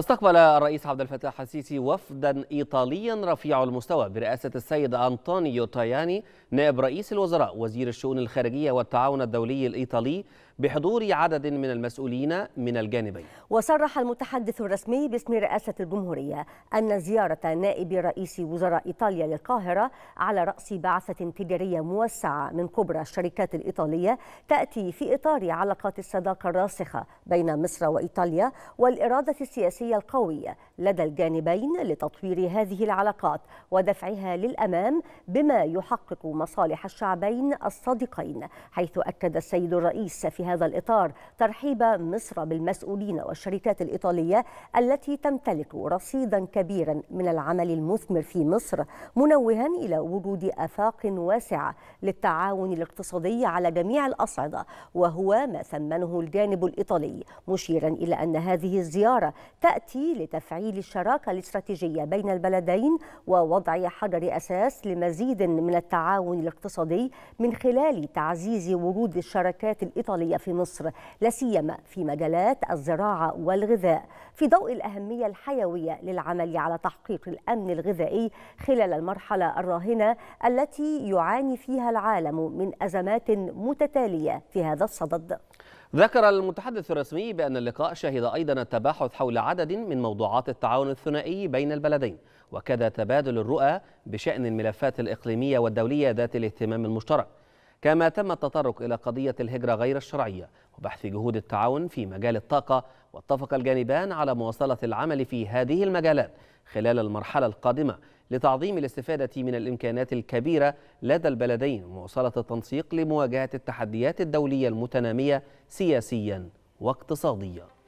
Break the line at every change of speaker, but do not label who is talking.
استقبل الرئيس عبد الفتاح السيسي وفدا ايطاليا رفيع المستوى برئاسه السيد انطونيو تاياني نائب رئيس الوزراء وزير الشؤون الخارجيه والتعاون الدولي الايطالي بحضور عدد من المسؤولين من الجانبين وصرح المتحدث
الرسمي باسم رئاسة الجمهورية أن زيارة نائب رئيس وزراء إيطاليا للقاهرة على رأس بعثة تجارية موسعة من كبرى الشركات الإيطالية تأتي في إطار علاقات الصداقة الراسخة بين مصر وإيطاليا والإرادة السياسية القوية لدى الجانبين لتطوير هذه العلاقات ودفعها للأمام بما يحقق مصالح الشعبين الصادقين حيث أكد السيد الرئيس في هذا الإطار ترحيب مصر بالمسؤولين والشركات الإيطالية التي تمتلك رصيدا كبيرا من العمل المثمر في مصر منوها إلى وجود آفاق واسعة للتعاون الاقتصادي على جميع الأصعدة وهو ما ثمنه الجانب الإيطالي مشيرا إلى أن هذه الزيارة تأتي لتفعيل الشراكة الاستراتيجية بين البلدين ووضع حجر أساس لمزيد من التعاون الاقتصادي من خلال تعزيز ورود الشركات الإيطالية في مصر لا سيما في مجالات الزراعه والغذاء في ضوء الاهميه الحيويه للعمل على تحقيق الامن الغذائي خلال المرحله الراهنه التي يعاني فيها العالم من ازمات متتاليه في هذا الصدد.
ذكر المتحدث الرسمي بأن اللقاء شهد أيضا التباحث حول عدد من موضوعات التعاون الثنائي بين البلدين وكذا تبادل الرؤى بشأن الملفات الإقليمية والدولية ذات الاهتمام المشترك كما تم التطرق إلى قضية الهجرة غير الشرعية وبحث جهود التعاون في مجال الطاقة واتفق الجانبان على مواصلة العمل في هذه المجالات خلال المرحلة القادمة لتعظيم الاستفادة من الإمكانات الكبيرة لدى البلدين ومواصلة التنسيق لمواجهة التحديات الدولية المتنامية سياسيا واقتصاديا